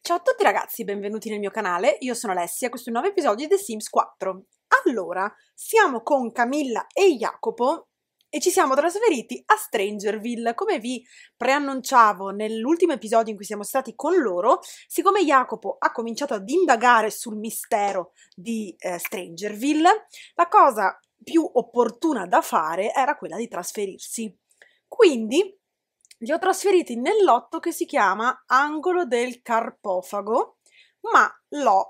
Ciao a tutti ragazzi, benvenuti nel mio canale, io sono Alessia, questo è un nuovo episodio di The Sims 4. Allora, siamo con Camilla e Jacopo e ci siamo trasferiti a Strangerville. Come vi preannunciavo nell'ultimo episodio in cui siamo stati con loro, siccome Jacopo ha cominciato ad indagare sul mistero di eh, Strangerville, la cosa più opportuna da fare era quella di trasferirsi. Quindi li ho trasferiti nel lotto che si chiama Angolo del Carpofago, ma l'ho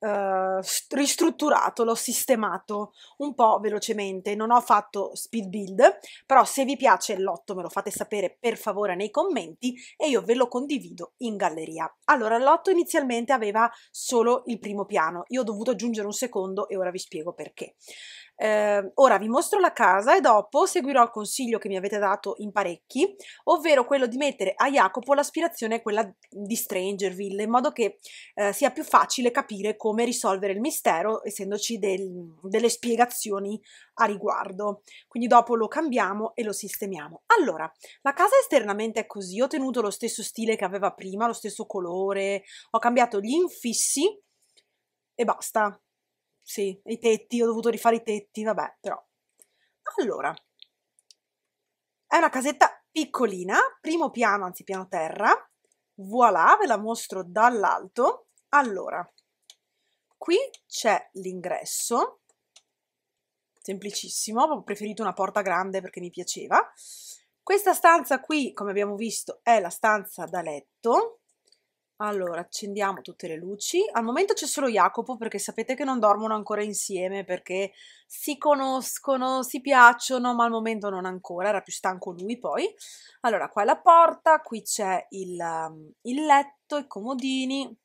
eh, ristrutturato, l'ho sistemato un po' velocemente, non ho fatto speed build, però se vi piace il lotto me lo fate sapere per favore nei commenti e io ve lo condivido in galleria. Allora, il lotto inizialmente aveva solo il primo piano, io ho dovuto aggiungere un secondo e ora vi spiego perché. Eh, ora vi mostro la casa e dopo seguirò il consiglio che mi avete dato in parecchi, ovvero quello di mettere a Jacopo l'aspirazione quella di Strangerville, in modo che eh, sia più facile capire come risolvere il mistero, essendoci del, delle spiegazioni a riguardo. Quindi dopo lo cambiamo e lo sistemiamo. Allora, la casa esternamente è così, ho tenuto lo stesso stile che aveva prima, lo stesso colore, ho cambiato gli infissi e basta sì, i tetti, ho dovuto rifare i tetti, vabbè, però. Allora, è una casetta piccolina, primo piano, anzi piano terra, voilà, ve la mostro dall'alto. Allora, qui c'è l'ingresso, semplicissimo, ho preferito una porta grande perché mi piaceva. Questa stanza qui, come abbiamo visto, è la stanza da letto, allora, accendiamo tutte le luci. Al momento c'è solo Jacopo perché sapete che non dormono ancora insieme perché si conoscono, si piacciono, ma al momento non ancora, era più stanco lui poi. Allora, qua è la porta, qui c'è il, um, il, letto, i comodini,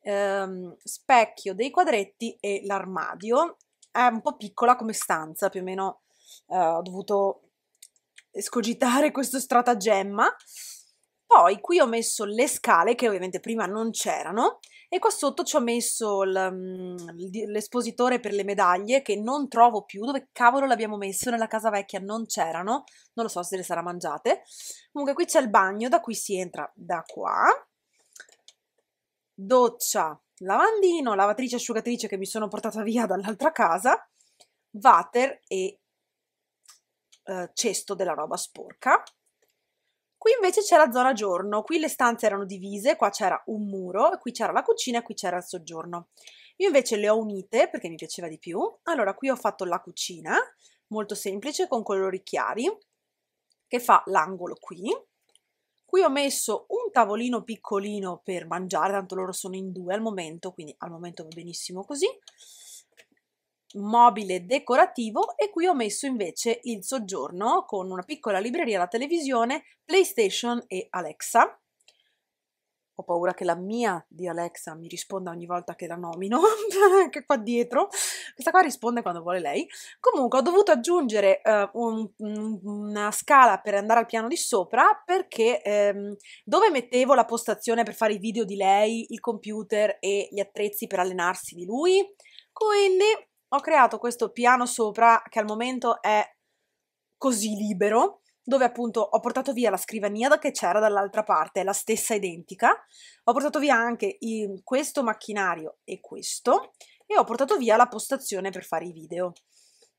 ehm, specchio dei quadretti e l'armadio. È un po' piccola come stanza, più o meno eh, ho dovuto escogitare questo stratagemma. Poi qui ho messo le scale, che ovviamente prima non c'erano, e qua sotto ci ho messo mm, l'espositore per le medaglie, che non trovo più. Dove cavolo l'abbiamo messo? Nella casa vecchia non c'erano, non lo so se le sarà mangiate. Comunque qui c'è il bagno, da cui si entra da qua. Doccia, lavandino, lavatrice, asciugatrice che mi sono portata via dall'altra casa, water e eh, cesto della roba sporca. Qui invece c'è la zona giorno, qui le stanze erano divise, qua c'era un muro, qui c'era la cucina e qui c'era il soggiorno. Io invece le ho unite perché mi piaceva di più. Allora qui ho fatto la cucina, molto semplice, con colori chiari, che fa l'angolo qui. Qui ho messo un tavolino piccolino per mangiare, tanto loro sono in due al momento, quindi al momento va benissimo così mobile decorativo e qui ho messo invece il soggiorno con una piccola libreria, da televisione, PlayStation e Alexa. Ho paura che la mia di Alexa mi risponda ogni volta che la nomino, che qua dietro. Questa qua risponde quando vuole lei. Comunque ho dovuto aggiungere eh, un, una scala per andare al piano di sopra perché ehm, dove mettevo la postazione per fare i video di lei, il computer e gli attrezzi per allenarsi di lui? Quindi ho creato questo piano sopra che al momento è così libero, dove appunto ho portato via la scrivania che c'era dall'altra parte, la stessa identica, ho portato via anche questo macchinario e questo, e ho portato via la postazione per fare i video.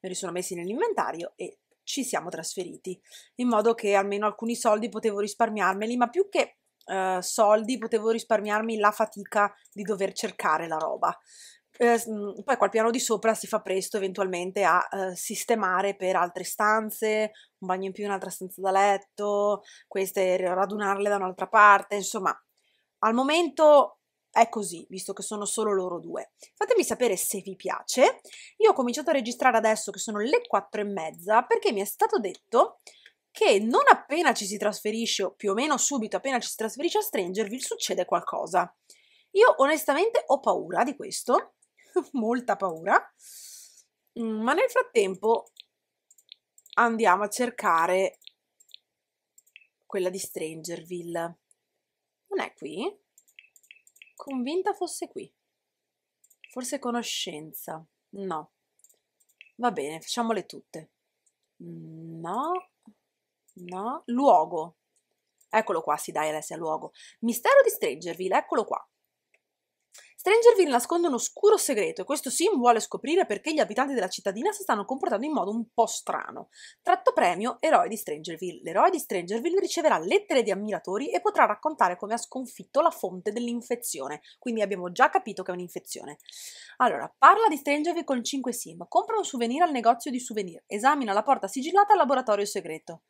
Me li sono messi nell'inventario e ci siamo trasferiti, in modo che almeno alcuni soldi potevo risparmiarmeli, ma più che eh, soldi potevo risparmiarmi la fatica di dover cercare la roba. Eh, mm, poi qua piano di sopra si fa presto eventualmente a eh, sistemare per altre stanze, un bagno in più, un'altra stanza da letto, queste radunarle da un'altra parte, insomma, al momento è così, visto che sono solo loro due. Fatemi sapere se vi piace. Io ho cominciato a registrare adesso che sono le quattro e mezza perché mi è stato detto che non appena ci si trasferisce, o più o meno subito appena ci si trasferisce a Strangerville, succede qualcosa. Io onestamente ho paura di questo, molta paura. Mm, ma nel frattempo andiamo a cercare quella di Strangerville. Non è qui? Convinta fosse qui. Forse conoscenza. No. Va bene, facciamole tutte. No. No. Luogo. Eccolo qua, sì, dai Alessia, luogo. Mistero di Strangerville, eccolo qua. Stranger vi nasconde un oscuro segreto e questo Sim vuole scoprire perché gli abitanti della cittadina si stanno comportando in modo un po' strano. Tratto premio Eroe di Strangerville. L'eroe di Strangerville riceverà lettere di ammiratori e potrà raccontare come ha sconfitto la fonte dell'infezione. Quindi abbiamo già capito che è un'infezione. Allora, parla di Strangerville con 5 Sim, compra un souvenir al negozio di souvenir, esamina la porta sigillata al laboratorio segreto.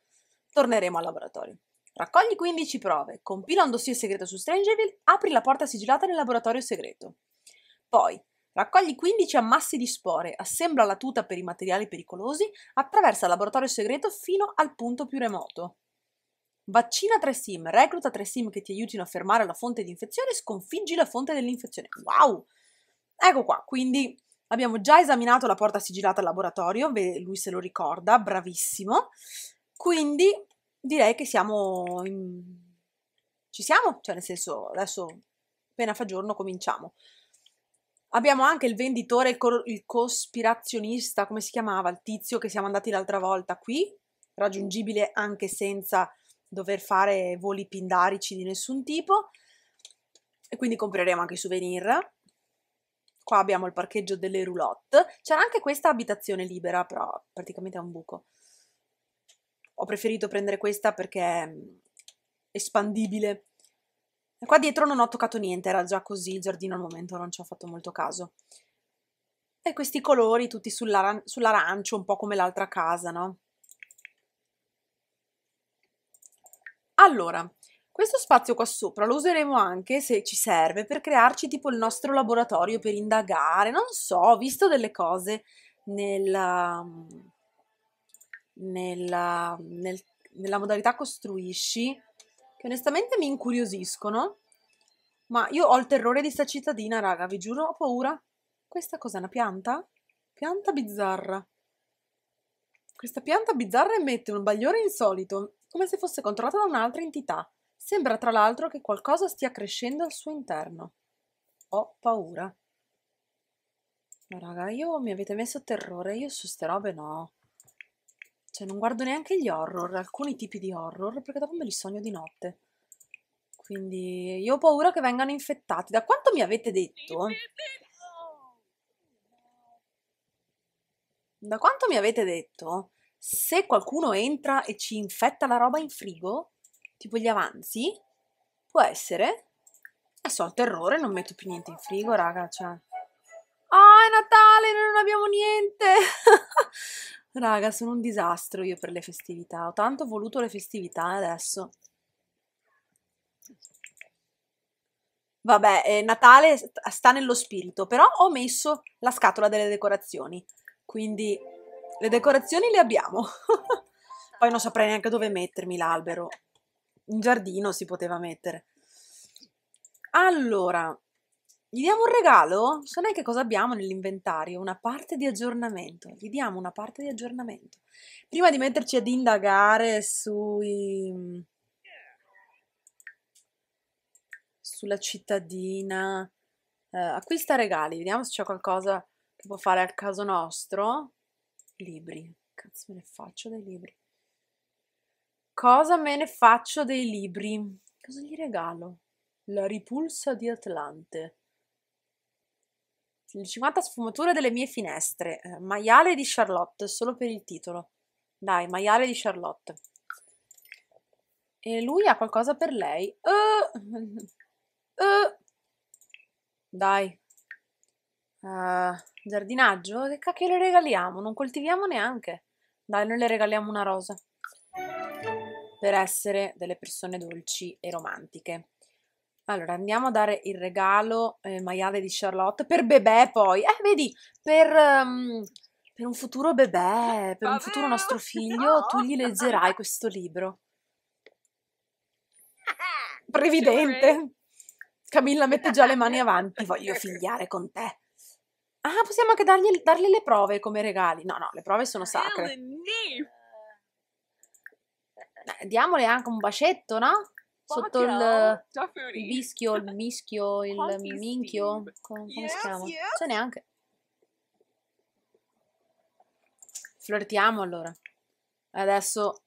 Torneremo al laboratorio. Raccogli 15 prove, compila un dossier segreto su Strangerville, apri la porta sigillata nel laboratorio segreto. Poi, raccogli 15 ammassi di spore, assembla la tuta per i materiali pericolosi, attraversa il laboratorio segreto fino al punto più remoto. Vaccina tre sim, recluta tre sim che ti aiutino a fermare la fonte di infezione e sconfiggi la fonte dell'infezione. Wow! Ecco qua, quindi abbiamo già esaminato la porta sigillata al laboratorio, lui se lo ricorda, bravissimo. Quindi direi che siamo in... ci siamo, cioè nel senso adesso appena fa giorno cominciamo. Abbiamo anche il venditore, il, cor- il cospirazionista, come si chiamava, il tizio che siamo andati l'altra volta qui, raggiungibile anche senza dover fare voli pindarici di nessun tipo e quindi compreremo anche i souvenir. Qua abbiamo il parcheggio delle roulotte. C'era anche questa abitazione libera, però praticamente è un buco ho preferito prendere questa perché è mm, espandibile. E qua dietro non ho toccato niente, era già così, il giardino al momento non ci ho fatto molto caso. E questi colori tutti sull'aran sull'arancio, un po' come l'altra casa, no? Allora, questo spazio qua sopra lo useremo anche, se ci serve, per crearci tipo il nostro laboratorio per indagare, non so, ho visto delle cose nella mm, nella, nel, nella modalità costruisci che onestamente mi incuriosiscono, ma io ho il terrore di sta cittadina, raga, vi giuro, ho paura. Questa cos'è una pianta? Pianta bizzarra. Questa pianta bizzarra emette un bagliore insolito, come se fosse controllata da un'altra entità. Sembra tra l'altro che qualcosa stia crescendo al suo interno. Ho paura. Ma raga, io mi avete messo terrore, io su ste robe no. Cioè, non guardo neanche gli horror, alcuni tipi di horror, perché dopo me li sogno di notte. Quindi io ho paura che vengano infettati. Da quanto mi avete detto? Da quanto mi avete detto? Se qualcuno entra e ci infetta la roba in frigo, tipo gli avanzi, può essere. Adesso eh, ho terrore, non metto più niente in frigo, raga, cioè... Ah, oh, è Natale, noi non abbiamo niente! Raga, sono un disastro io per le festività. Ho tanto voluto le festività adesso. Vabbè, eh, Natale sta nello spirito, però ho messo la scatola delle decorazioni. Quindi le decorazioni le abbiamo. Poi non saprei neanche dove mettermi l'albero. In giardino si poteva mettere. Allora, gli diamo un regalo? Non so neanche cosa abbiamo nell'inventario, una parte di aggiornamento. Gli diamo una parte di aggiornamento. Prima di metterci ad indagare sui... sulla cittadina. Eh, acquista regali, vediamo se c'è qualcosa che può fare al caso nostro. Libri. Cazzo me ne faccio dei libri. Cosa me ne faccio dei libri? Cosa gli regalo? La ripulsa di Atlante. 50 sfumature delle mie finestre. Eh, maiale di Charlotte, solo per il titolo. Dai, maiale di Charlotte. E lui ha qualcosa per lei. Uh, uh. Dai. Uh, giardinaggio? Che cacchio le regaliamo? Non coltiviamo neanche. Dai, noi le regaliamo una rosa. Per essere delle persone dolci e romantiche. Allora, andiamo a dare il regalo eh, maiale di Charlotte per bebè poi. Eh, vedi, per, um, per un futuro bebè, per Vabbè, un futuro nostro figlio, no. tu gli leggerai questo libro. Previdente. Camilla mette già le mani avanti. Voglio figliare con te. Ah, possiamo anche dargli, dargli le prove come regali. No, no, le prove sono sacre. Eh, diamole anche un bacetto, no? sotto il vischio, il mischio, il minchio, come, come si chiama? Yes. C'è neanche. Flirtiamo allora. Adesso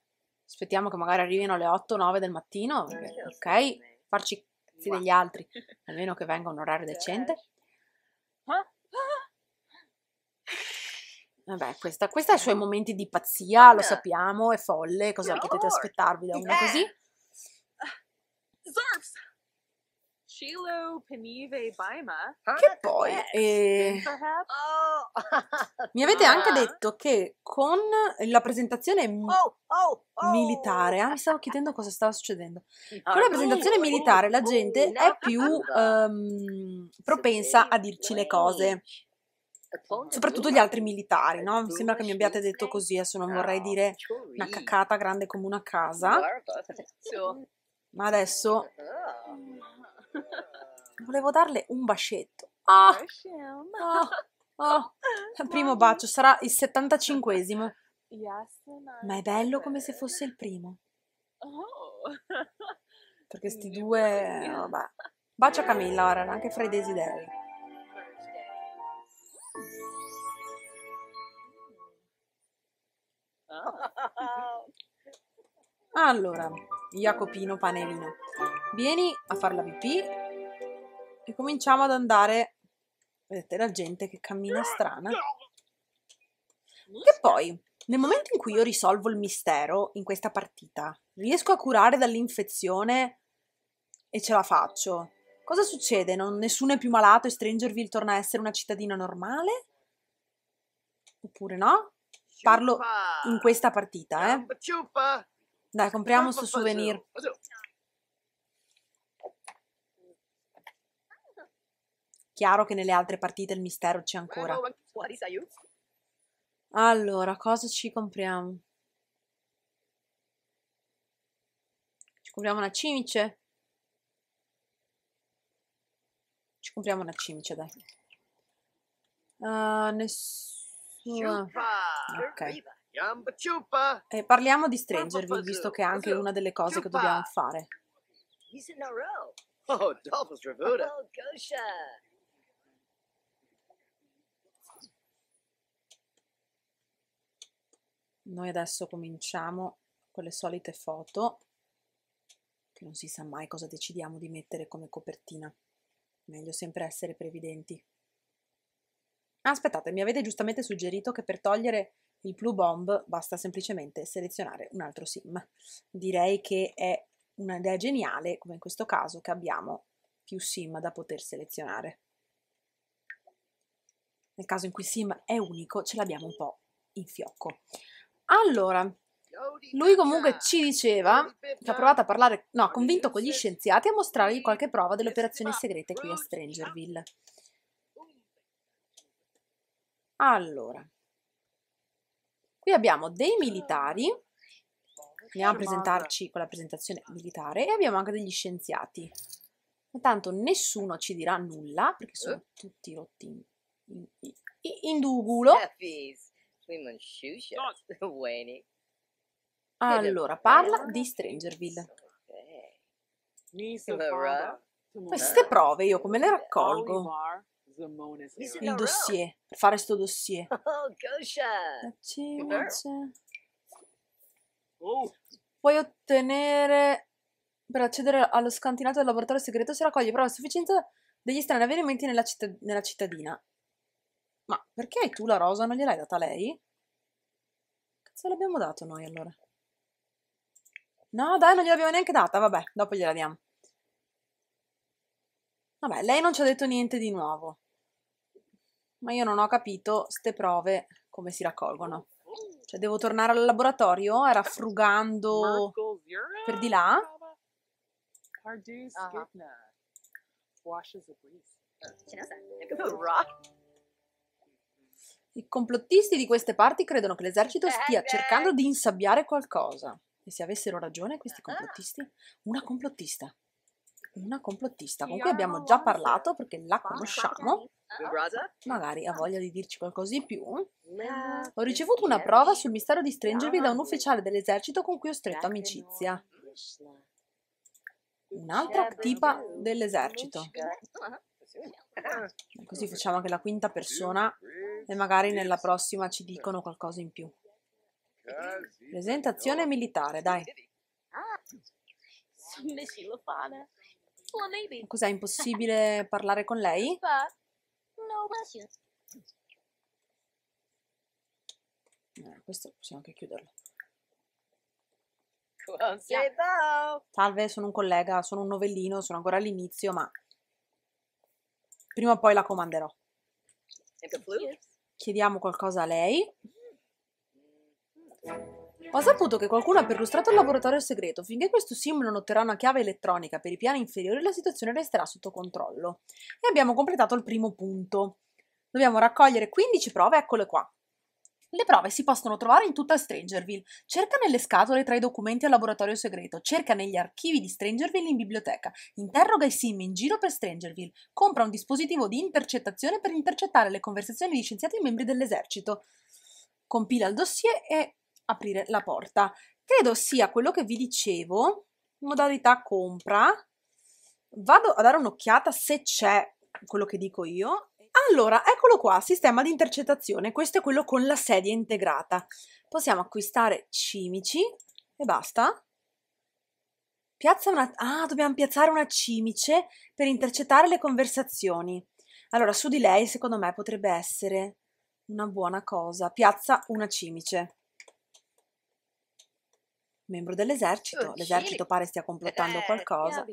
aspettiamo che magari arrivino alle 8-9 del mattino, ok? Farci cazzi degli altri, almeno che venga un orario decente. Ah, ah. Vabbè, questa, questa ha i suoi momenti di pazzia, lo sappiamo, è folle, cosa potete aspettarvi da una così? Shilo Panive Baima. Ah, che eh, eh, poi eh, eh oh. mi avete anche ah. detto che con la presentazione oh, oh, oh. militare, ah, mi stavo chiedendo cosa stava succedendo. Con la ah, presentazione oh, militare la oh, gente è più um, propensa a dirci le cose. Soprattutto gli altri militari, no? Mi sembra che mi abbiate detto così, adesso non vorrei dire una cacata grande come una casa. Ma adesso Volevo darle un bacetto. Oh, oh, oh. Primo bacio, sarà il 75esimo. Ma è bello come se fosse il primo. Oh. Perché sti due... Vabbè. Bacia Camilla ora, anche fra i desideri. Ah. Allora, Jacopino Pane Vieni a fare la pipì e cominciamo ad andare. Vedete la gente che cammina strana. Che poi, nel momento in cui io risolvo il mistero in questa partita, riesco a curare dall'infezione e ce la faccio. Cosa succede? Non, nessuno è più malato e Strangerville torna a essere una cittadina normale? Oppure no? Parlo in questa partita, eh. Dai, compriamo sto souvenir. Chiaro che nelle altre partite il mistero c'è ancora. Allora, cosa ci compriamo? Ci compriamo una cimice? Ci compriamo una cimice, dai. Uh, nessuna. Ok. E parliamo di Strangerville, visto che è anche una delle cose che dobbiamo fare. Oh, oh, Noi adesso cominciamo con le solite foto, che non si sa mai cosa decidiamo di mettere come copertina. Meglio sempre essere previdenti. Aspettate, mi avete giustamente suggerito che per togliere il Blue Bomb basta semplicemente selezionare un altro SIM. Direi che è un'idea geniale, come in questo caso, che abbiamo più SIM da poter selezionare. Nel caso in cui il SIM è unico, ce l'abbiamo un po' in fiocco. Allora, lui comunque ci diceva che ha provato a parlare, no, ha convinto con gli scienziati a mostrargli qualche prova delle operazioni segrete qui a Strangerville. Allora, Qui abbiamo dei militari, andiamo a presentarci con la presentazione militare, e abbiamo anche degli scienziati. Intanto nessuno ci dirà nulla, perché sono eh. tutti rotti in, in, in, in dugulo. Eh, diciamo allora, parla di Strangerville. Queste prove io come le raccolgo? il dossier, fare sto dossier. Oh, oh. Puoi ottenere, per accedere allo scantinato del laboratorio segreto, se raccoglie prova a sufficienza degli strani avvenimenti nella, citt nella cittadina. Ma perché hai tu la rosa non gliel'hai data lei? Cazzo l'abbiamo dato noi allora? No, dai, non gliel'abbiamo neanche data, vabbè, dopo gliela diamo. Vabbè, lei non ci ha detto niente di nuovo ma io non ho capito ste prove come si raccolgono. Cioè devo tornare al laboratorio, era frugando per di là. Ah. I complottisti di queste parti credono che l'esercito eh, stia eh. cercando di insabbiare qualcosa. E se avessero ragione questi complottisti? Una complottista una complottista con cui abbiamo già parlato perché la conosciamo, eh? magari ha voglia di dirci qualcosa di più. Ho ricevuto una prova sul mistero di stringervi da un ufficiale dell'esercito con cui ho stretto amicizia. Un'altra tipa dell'esercito. Così facciamo anche la quinta persona e magari nella prossima ci dicono qualcosa in più. Presentazione militare, dai. 没洗了发呢。Ah, Oh, Cos'è impossibile parlare con lei? But, no, eh, questo possiamo anche chiuderlo. Yeah. Salve, sono un collega, sono un novellino, sono ancora all'inizio, ma prima o poi la comanderò. Chiediamo qualcosa a lei. Mm. Ho saputo che qualcuno ha perlustrato il laboratorio segreto. Finché questo sim non otterrà una chiave elettronica per i piani inferiori, la situazione resterà sotto controllo. E abbiamo completato il primo punto. Dobbiamo raccogliere 15 prove, eccole qua. Le prove si possono trovare in tutta Strangerville. Cerca nelle scatole tra i documenti al laboratorio segreto, cerca negli archivi di Strangerville in biblioteca, interroga i sim in giro per Strangerville, compra un dispositivo di intercettazione per intercettare le conversazioni di scienziati e membri dell'esercito, compila il dossier e aprire la porta. Credo sia quello che vi dicevo, modalità compra. Vado a dare un'occhiata se c'è quello che dico io. Allora, eccolo qua, sistema di intercettazione. Questo è quello con la sedia integrata. Possiamo acquistare cimici e basta. Piazza una... Ah, dobbiamo piazzare una cimice per intercettare le conversazioni. Allora, su di lei, secondo me, potrebbe essere una buona cosa. Piazza una cimice. Membro dell'esercito, oh, l'esercito pare stia complottando eh, qualcosa.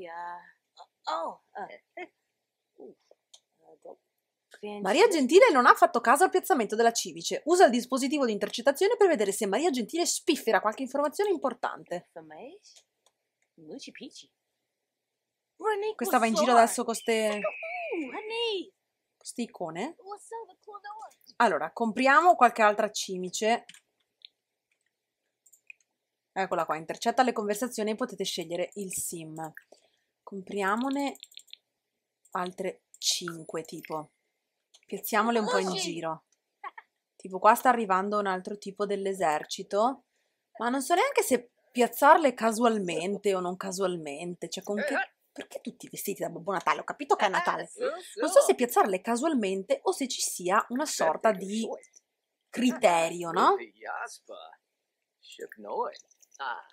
Maria Gentile non ha fatto caso al piazzamento della civice. Usa il dispositivo di intercettazione per vedere se Maria Gentile spiffera qualche informazione importante. Questa va in giro adesso con queste... queste uh, icone. Allora, compriamo qualche altra cimice. Eccola qua, intercetta le conversazioni e potete scegliere il sim. Compriamone altre 5 tipo. Piazziamole un po' in ah, giro. Tipo qua sta arrivando un altro tipo dell'esercito, ma non so neanche se piazzarle casualmente o non casualmente, cioè con che eh. perché tutti vestiti da Babbo Natale? Ho capito che è eh, Natale. Non so se piazzarle casualmente o se ci sia una sorta di criterio, ah, no? Ah,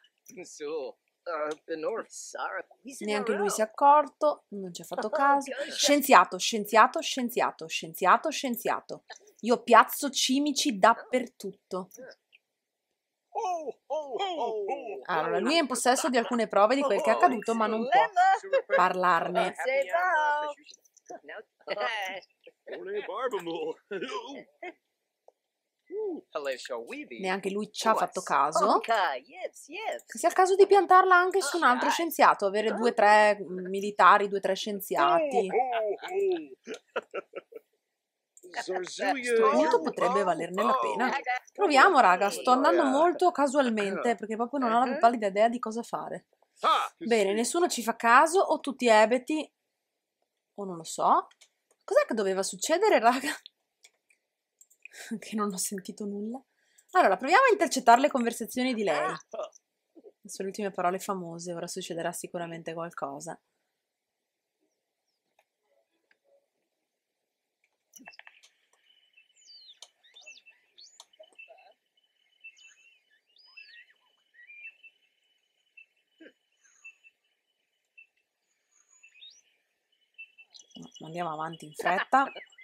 su. Ah, Neanche lui si è accorto, non ci ha fatto oh, caso. Scienziato, scienziato, scienziato, scienziato, scienziato. Io piazzo cimici dappertutto. Oh, oh, allora, lui è in possesso di alcune prove di quel che è accaduto, ma non può parlarne. Ciao! Neanche lui ci ha fatto caso. Che sia il caso di piantarla anche su un altro scienziato, avere due o tre mm, militari, due o tre scienziati. Oh, oh, oh. Questo punto potrebbe valerne la pena. Proviamo, raga. Sto andando molto casualmente eh. perché proprio non ho la più mm-hmm. pallida idea di cosa fare. Ah, Bene, nessuno ci fa caso, o tutti ebeti, o non lo so. Cos'è che doveva succedere, raga? che non ho sentito nulla. Allora, proviamo a intercettare le conversazioni di lei. Ah! Le sue ultime parole famose, ora succederà sicuramente qualcosa. andiamo avanti in fretta.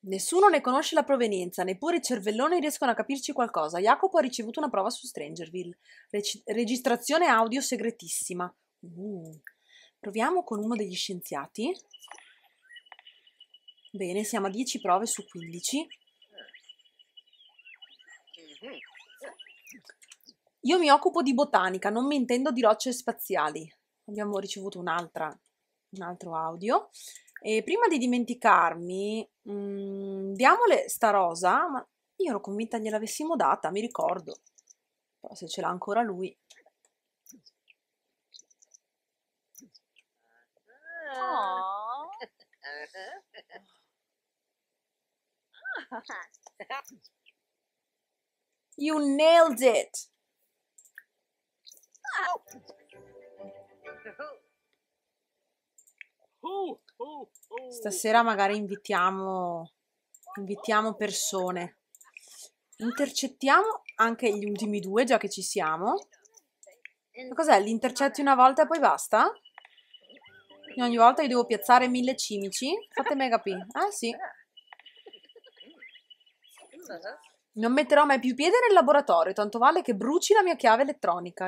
Nessuno ne conosce la provenienza, neppure i cervelloni riescono a capirci qualcosa. Jacopo ha ricevuto una prova su Strangerville. Reci- registrazione audio segretissima. Uh. Proviamo con uno degli scienziati. Bene, siamo a 10 prove su 15. Io mi occupo di botanica, non mi intendo di rocce spaziali. Abbiamo ricevuto un'altra, un altro audio. E prima di dimenticarmi, mh, mm, diamole sta rosa, ma io ero convinta gliel'avessimo data, mi ricordo. Però se ce l'ha ancora lui. Oh. You nailed it! Oh. Stasera magari invitiamo, invitiamo persone. Intercettiamo anche gli ultimi due, già che ci siamo. Ma cos'è? Li intercetti una volta e poi basta? E ogni volta io devo piazzare mille cimici? Fate mega P. Ah, sì. Non metterò mai più piede nel laboratorio, tanto vale che bruci la mia chiave elettronica.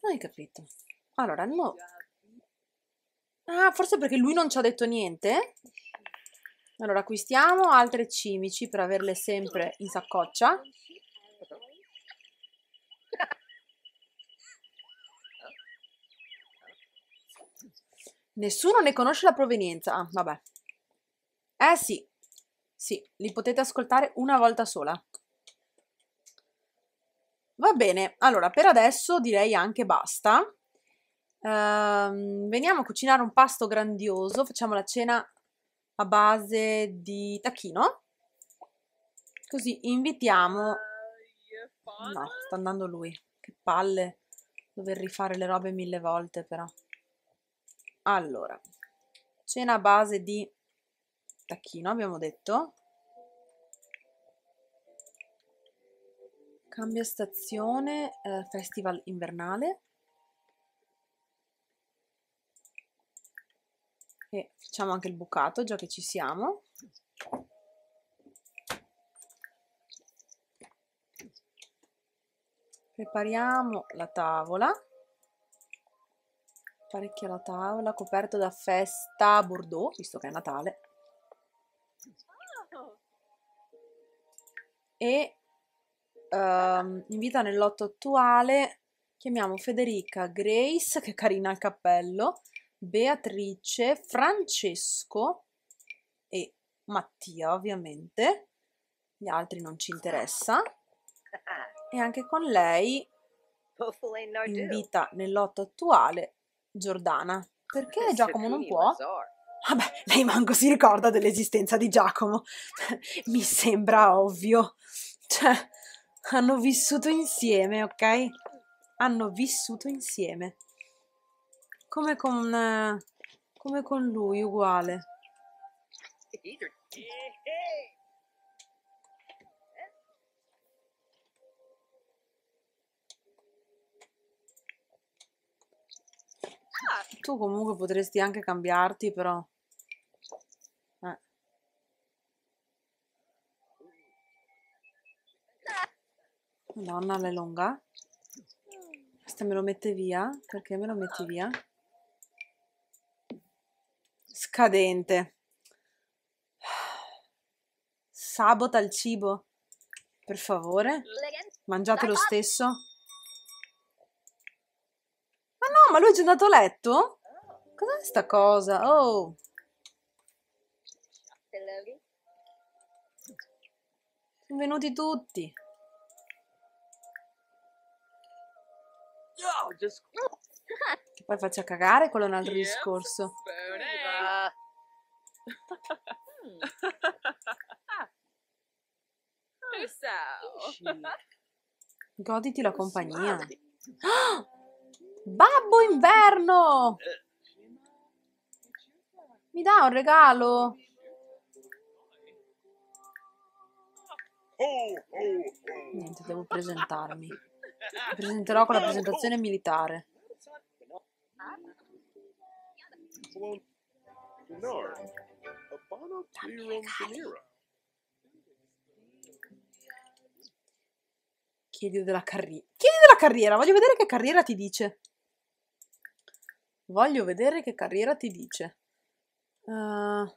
Non hai capito. Allora, no. Ah, forse perché lui non ci ha detto niente? Allora, acquistiamo altre cimici per averle sempre in saccoccia. Nessuno ne conosce la provenienza. Ah, vabbè. Eh sì, sì, li potete ascoltare una volta sola. Va bene, allora per adesso direi anche basta. Ehm, veniamo a cucinare un pasto grandioso, facciamo la cena a base di tacchino, così invitiamo... No, sta andando lui, che palle dover rifare le robe mille volte però. Allora, cena a base di tacchino abbiamo detto. Cambio stazione, eh, festival invernale. e facciamo anche il bucato già che ci siamo prepariamo la tavola parecchia la tavola coperto da festa bordeaux visto che è natale e um, in vita nel lotto attuale chiamiamo Federica Grace che carina il cappello Beatrice, Francesco e Mattia ovviamente, gli altri non ci interessa, e anche con lei in vita nel lotto attuale Giordana. Perché Giacomo non può? Vabbè, lei manco si ricorda dell'esistenza di Giacomo. Mi sembra ovvio. Cioè, hanno vissuto insieme, ok? Hanno vissuto insieme come con, come con lui, uguale. Tu comunque potresti anche cambiarti, però. Eh. Madonna, l'è lunga. Questa me lo mette via? Perché me lo metti via? Cadente. Sabota il cibo, per favore. Mangiate lo stesso. Ma no, ma lui è già andato a letto? Cos'è sta cosa? Oh. Sono venuti tutti. Che poi faccia cagare, quello è un altro discorso. Hmm. ah. Yourself. Ah, Goditi la compagnia. Babbo inverno! Mi dà un regalo? Niente, devo presentarmi. Mi presenterò con la presentazione militare. Ah. Sono Dio Chiedi della carriera. Chiedi della carriera, voglio vedere che carriera ti dice. Voglio vedere che carriera ti dice. Uh, ah,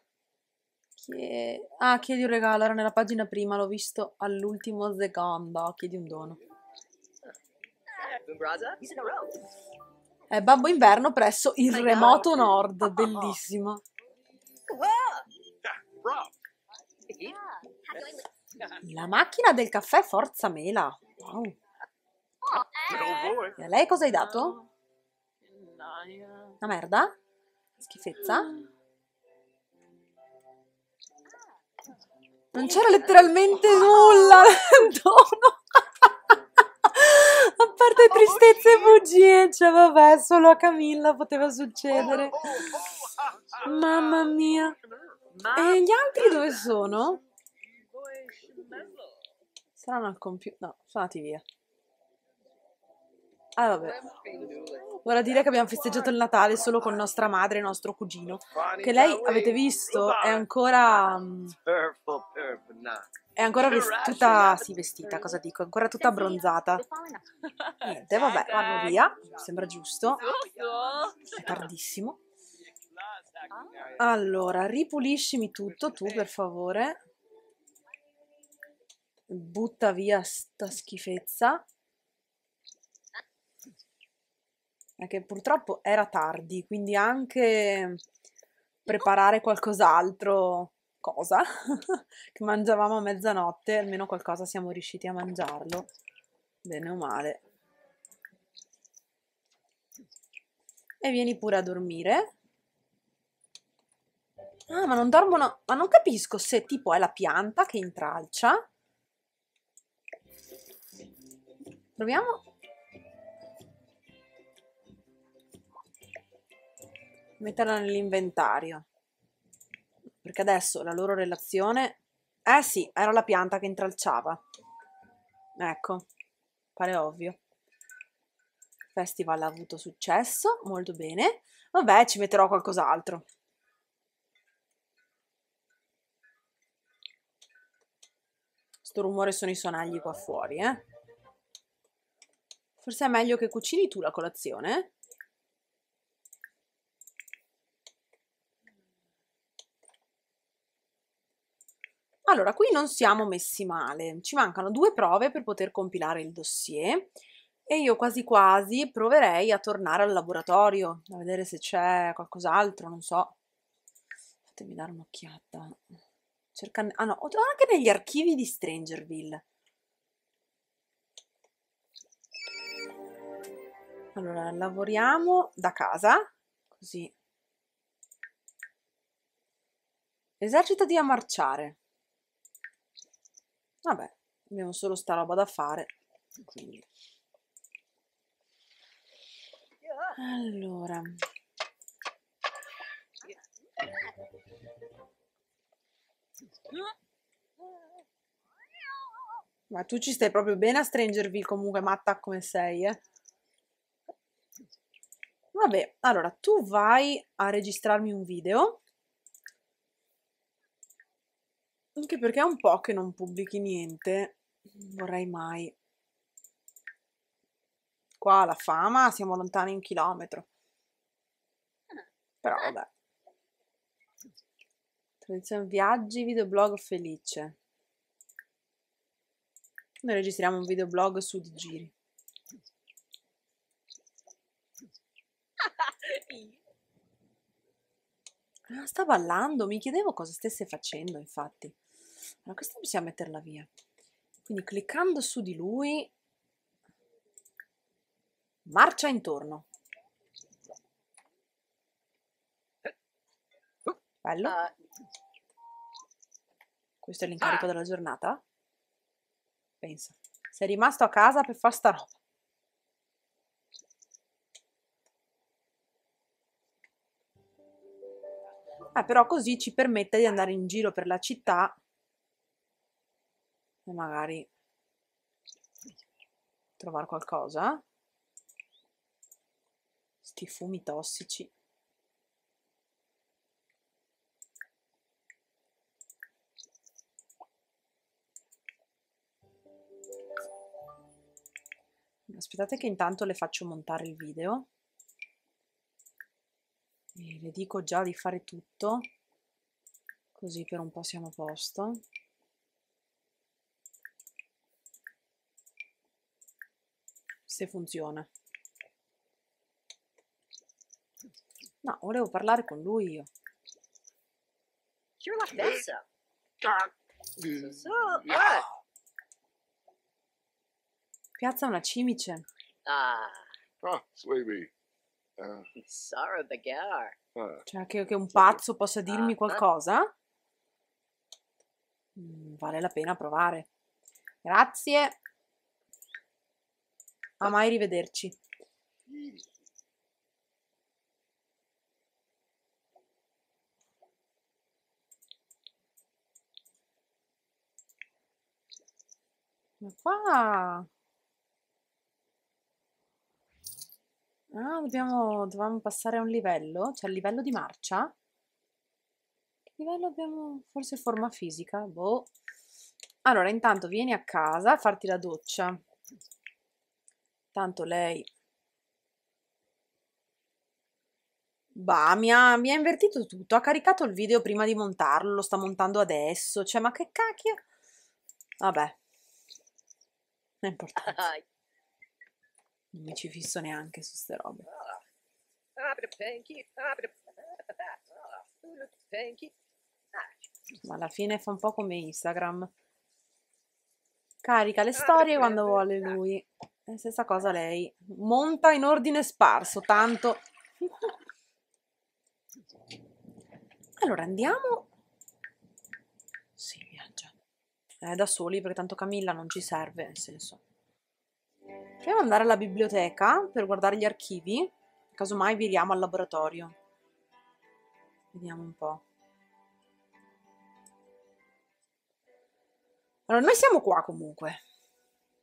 chie... Ah, chiedi un regalo, era nella pagina prima, l'ho visto all'ultimo secondo. Chiedi un dono. È Babbo Inverno presso il remoto nord, oh. bellissimo. Ah, La macchina del caffè forza mela. Wow. Oh, ah, eh. E a lei cosa hai dato? Una merda? Schifezza? Non c'era letteralmente ah. nulla intorno. A parte oh, tristezze e bugie, cioè vabbè, solo a Camilla poteva oh, succedere. Mamma mia. E gli altri dove sono? Saranno al computer. No, sono andati via. Ah, vabbè. Vorrà dire che abbiamo festeggiato il Natale solo con nostra madre e nostro cugino. Che lei, avete visto, è ancora. Mm, è ancora tutta. Sì, vestita, cosa dico? È ancora tutta bronzata. Niente, vabbè, vanno via. Sembra giusto. È tardissimo. Allora, ripuliscimi tutto tu, per favore. Butta via sta schifezza. Perché purtroppo era tardi, quindi anche preparare qualcos'altro, cosa, che mangiavamo a mezzanotte, almeno qualcosa siamo riusciti a mangiarlo, bene o male. E vieni pure a dormire. Ah, ma non dormono... Ma non capisco se tipo è la pianta che intralcia. Proviamo. Metterla nell'inventario. Perché adesso la loro relazione... Eh sì, era la pianta che intralciava. Ecco, pare ovvio. Il festival ha avuto successo, molto bene. Vabbè, ci metterò qualcos'altro. Sto rumore sono i sonagli qua fuori, eh. Forse è meglio che cucini tu la colazione. Eh. Allora, qui non siamo messi male. Ci mancano due prove per poter compilare il dossier e io quasi quasi proverei a tornare al laboratorio, a vedere se c'è qualcos'altro, non so. Fatemi dare un'occhiata cercando... Ah no, ho trovato anche negli archivi di Strangerville. Allora, lavoriamo da casa, così. Esercitati a marciare. Vabbè, abbiamo solo sta roba da fare, quindi. Allora. Ma tu ci stai proprio bene a stringervi comunque matta come sei, eh? Vabbè, allora tu vai a registrarmi un video. Anche perché è un po' che non pubblichi niente. Non vorrei mai. Qua la fama, siamo lontani un chilometro. Però vabbè. Tradizione viaggi, videoblog felice. Noi registriamo un videoblog su di giri. Ah, sta ballando, mi chiedevo cosa stesse facendo, infatti. Allora, questa possiamo metterla via. Quindi cliccando su di lui, marcia intorno. Bello. Ah. Questo è l'incarico ah. della giornata. Pensa. Sei rimasto a casa per far sta roba. Ah, però così ci permette di andare in giro per la città e magari trovare qualcosa. Sti fumi tossici. aspettate che intanto le faccio montare il video e le dico già di fare tutto così per un po' siamo a posto se funziona no, volevo parlare con lui io You're like this. So, so, what? Piazza una cimice. Ah. Ah, sweetie. Uh, Sara Bagar. Ah. Cioè, che, un pazzo possa dirmi ah, ah. qualcosa? Mm, vale la pena provare. Grazie. A mai rivederci. Ma qua... Ah, dobbiamo, dovevamo passare a un livello, cioè il livello di marcia. Che livello abbiamo? Forse forma fisica, boh. Allora, intanto vieni a casa a farti la doccia. Tanto lei... Bah, mi ha, mi ha invertito tutto. Ha caricato il video prima di montarlo, lo sta montando adesso. Cioè, ma che cacchio? Vabbè. Non è importante. Non mi ci fisso neanche su ste robe. Ma alla fine fa un po' come Instagram. Carica le storie quando vuole lui. E eh, stessa cosa lei. Monta in ordine sparso, tanto. Allora andiamo. Sì, viaggia. Eh, da soli, perché tanto Camilla non ci serve, nel senso. Proviamo ad andare alla biblioteca per guardare gli archivi, casomai viriamo al laboratorio. Vediamo un po'. Allora, noi siamo qua comunque,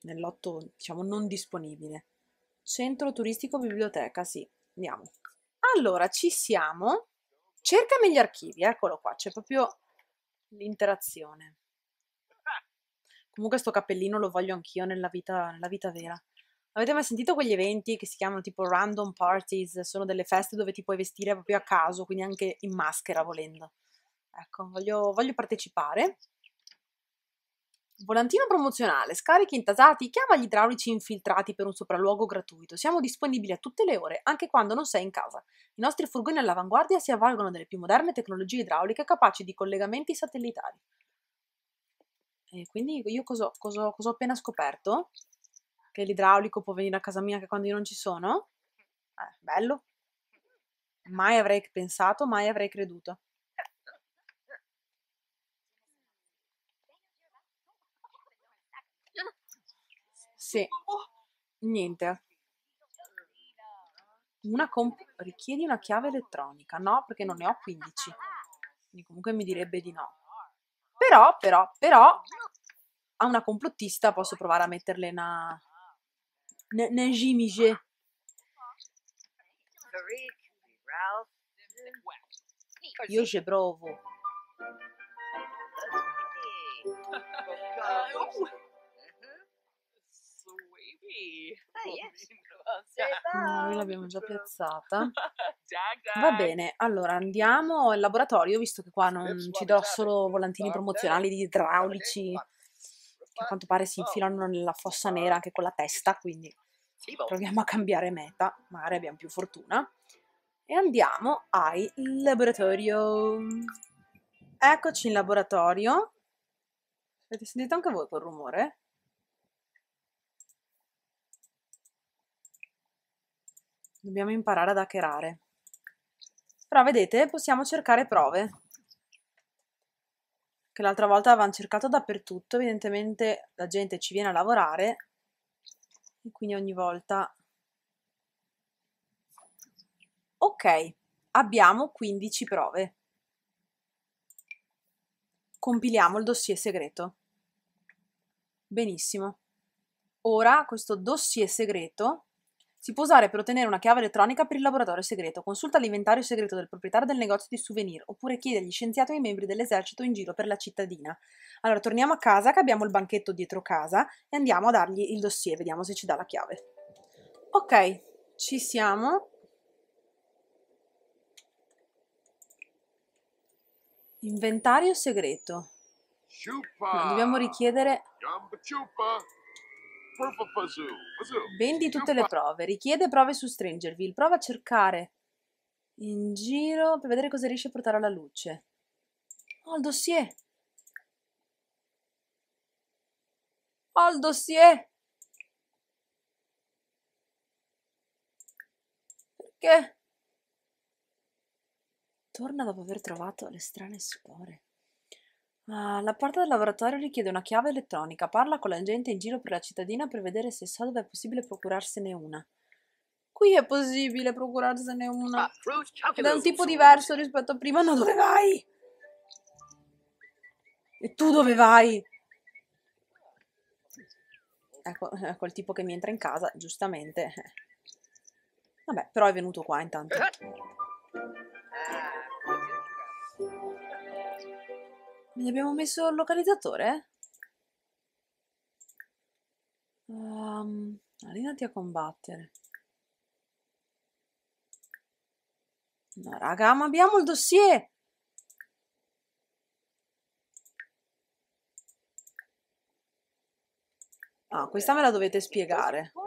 nel lotto, diciamo, non disponibile. Centro turistico biblioteca, sì, andiamo. Allora, ci siamo. Cercami gli archivi, eccolo qua, c'è proprio l'interazione. Comunque sto cappellino lo voglio anch'io nella vita, nella vita vera. Avete mai sentito quegli eventi che si chiamano tipo random parties? Sono delle feste dove ti puoi vestire proprio a caso, quindi anche in maschera volendo. Ecco, voglio, voglio partecipare. Volantino promozionale, scarichi intasati, chiama gli idraulici infiltrati per un sopralluogo gratuito. Siamo disponibili a tutte le ore, anche quando non sei in casa. I nostri furgoni all'avanguardia si avvalgono delle più moderne tecnologie idrauliche capaci di collegamenti satellitari. E quindi io cosa ho appena scoperto? che l'idraulico può venire a casa mia anche quando io non ci sono? Eh, bello. Mai avrei pensato, mai avrei creduto. Sì. Niente. Una comp- richiedi una chiave elettronica? No, perché non ne ho 15. Quindi comunque mi direbbe di no. Però, però, però, a una complottista posso provare a metterle una, Najimije. Io ci provo. Mm, noi l'abbiamo già piazzata. Va bene, allora andiamo al laboratorio, visto che qua non ci do solo volantini promozionali di idraulici che a quanto pare si infilano nella fossa esatto. nera anche con la testa, quindi boh. proviamo a cambiare meta, magari abbiamo più fortuna. E andiamo ai laboratorio. Eccoci in laboratorio. Avete sentito anche voi quel rumore? Dobbiamo imparare ad hackerare. Però vedete, possiamo cercare prove che l'altra volta avevamo cercato dappertutto, evidentemente la gente ci viene a lavorare e quindi ogni volta... Ok, abbiamo 15 prove. Compiliamo il dossier segreto. Benissimo. Ora questo dossier segreto si può usare per ottenere una chiave elettronica per il laboratorio segreto. Consulta l'inventario segreto del proprietario del negozio di souvenir oppure chiede agli scienziati o ai membri dell'esercito in giro per la cittadina. Allora torniamo a casa che abbiamo il banchetto dietro casa e andiamo a dargli il dossier, vediamo se ci dà la chiave. Ok, ci siamo. Inventario segreto. dobbiamo richiedere Vendi tutte le prove. Richiede prove su Strangerville. Prova a cercare in giro per vedere cosa riesce a portare alla luce. Ho oh, il dossier. Ho oh, il dossier. Perché? Torna dopo aver trovato le strane spore. Ah, la porta del laboratorio richiede una chiave elettronica. Parla con la gente in giro per la cittadina per vedere se sa dove è possibile procurarsene una. Qui è possibile procurarsene una. Ah, da un tipo diverso rispetto a prima. No, dove vai? E tu dove vai? Ecco, ecco eh, il tipo che mi entra in casa, giustamente. Vabbè, però è venuto qua intanto. Ah, ne abbiamo messo il localizzatore? Um, allenati a combattere. No, raga, ma abbiamo il dossier! Ah, questa me la dovete spiegare. Oh,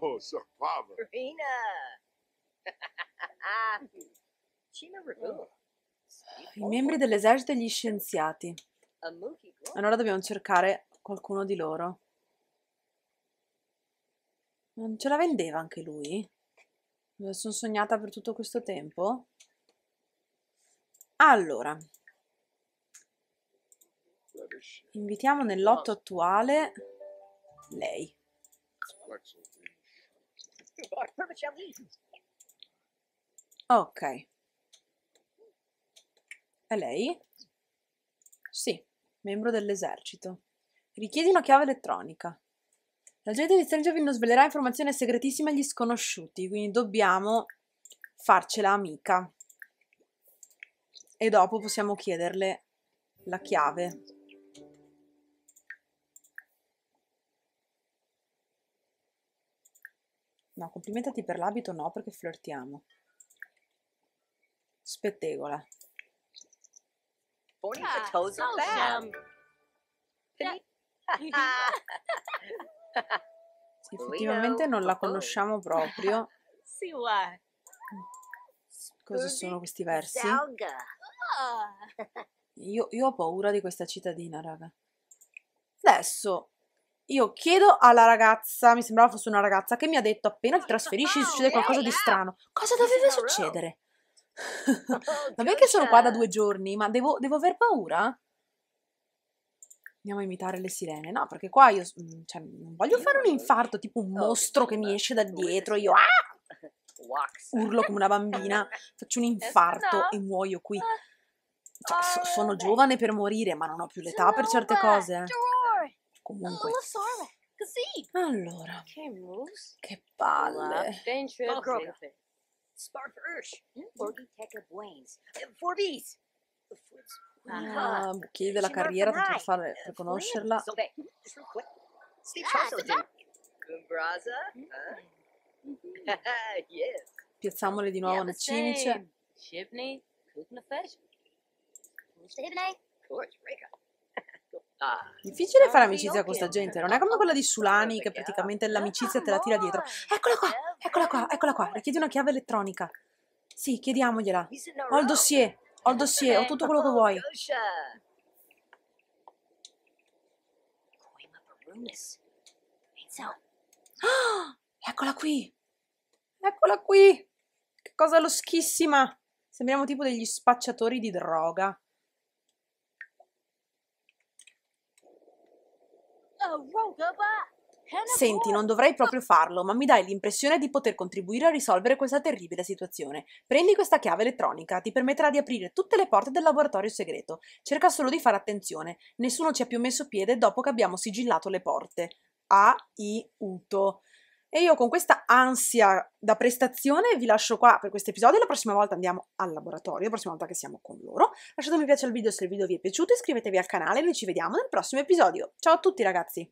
oh, so bravo. I membri dell'esercito e gli scienziati. Allora dobbiamo cercare qualcuno di loro. Non ce la vendeva anche lui? Me la sono sognata per tutto questo tempo? Allora, invitiamo nel lotto attuale lei. Ok. È lei? Sì, membro dell'esercito. Richiedi una chiave elettronica. L'agente di Strangerville non svelerà informazioni segretissime agli sconosciuti, quindi dobbiamo farcela amica. E dopo possiamo chiederle la chiave. No, complimentati per l'abito no, perché flirtiamo. Spettegola. Forty ah, yeah, for toes are bad. sì, effettivamente non la conosciamo proprio. Cosa sono questi versi? Ah. Io, io ho paura di questa cittadina, raga. Adesso io chiedo alla ragazza, mi sembrava fosse una ragazza, che mi ha detto appena ti trasferisci succede qualcosa di oh, strano. Cosa doveva succedere? Vabbè che sono qua da cioè. due giorni, ma devo, devo aver paura? Andiamo a imitare le sirene. No, perché qua io mm, cioè, non voglio fare un infarto, tipo un mostro che mi esce da dietro. Io ah! urlo come una bambina, faccio un eh, infarto e muoio qui. Ah, cioè, so- ah, sono eh. giovane per morire, ma non ho più l'età per certe cose. Comunque. Allora, che palle. Spark Ursh, mm. Forgy Tech Blains, Forbis. Ah, chiede la carriera per, fare, per conoscerla. Ah, mm. mm-hmm. Piazziamole di nuovo nel cimice. Shibney, Kuknafesh. Shibney? Of course, Rika. Ah, Difficile fare amicizia con sta gente, non è come quella di Sulani che praticamente l'amicizia te la tira dietro. Eccola qua, eccola qua, eccola qua, le chiedi una chiave elettronica. Sì, chiediamogliela. Ho il dossier, ho il dossier, ho tutto quello che vuoi. Ah, eccola qui! Eccola qui! Che cosa loschissima! Sembriamo tipo degli spacciatori di droga. Senti, non dovrei proprio farlo, ma mi dai l'impressione di poter contribuire a risolvere questa terribile situazione. Prendi questa chiave elettronica, ti permetterà di aprire tutte le porte del laboratorio segreto. Cerca solo di fare attenzione, nessuno ci ha più messo piede dopo che abbiamo sigillato le porte. A. I. Uto. E io con questa ansia da prestazione vi lascio qua per questo episodio. La prossima volta andiamo al laboratorio, la prossima volta che siamo con loro. Lasciate un mi piace al video se il video vi è piaciuto, iscrivetevi al canale e noi ci vediamo nel prossimo episodio. Ciao a tutti ragazzi!